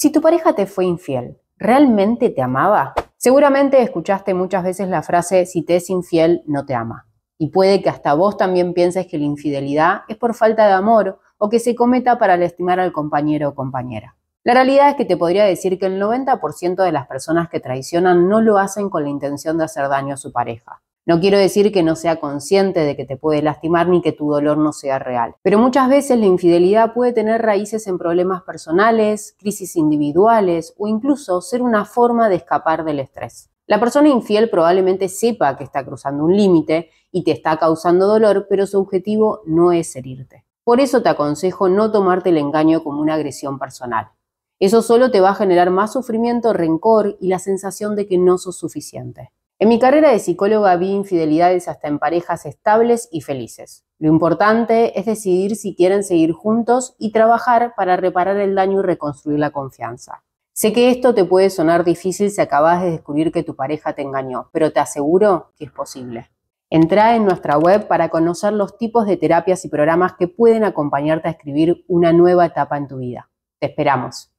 Si tu pareja te fue infiel, ¿realmente te amaba? Seguramente escuchaste muchas veces la frase si te es infiel, no te ama. Y puede que hasta vos también pienses que la infidelidad es por falta de amor o que se cometa para lastimar al compañero o compañera. La realidad es que te podría decir que el 90% de las personas que traicionan no lo hacen con la intención de hacer daño a su pareja. No quiero decir que no sea consciente de que te puede lastimar ni que tu dolor no sea real, pero muchas veces la infidelidad puede tener raíces en problemas personales, crisis individuales o incluso ser una forma de escapar del estrés. La persona infiel probablemente sepa que está cruzando un límite y te está causando dolor, pero su objetivo no es herirte. Por eso te aconsejo no tomarte el engaño como una agresión personal. Eso solo te va a generar más sufrimiento, rencor y la sensación de que no sos suficiente. En mi carrera de psicóloga vi infidelidades hasta en parejas estables y felices. Lo importante es decidir si quieren seguir juntos y trabajar para reparar el daño y reconstruir la confianza. Sé que esto te puede sonar difícil si acabas de descubrir que tu pareja te engañó, pero te aseguro que es posible. Entra en nuestra web para conocer los tipos de terapias y programas que pueden acompañarte a escribir una nueva etapa en tu vida. Te esperamos.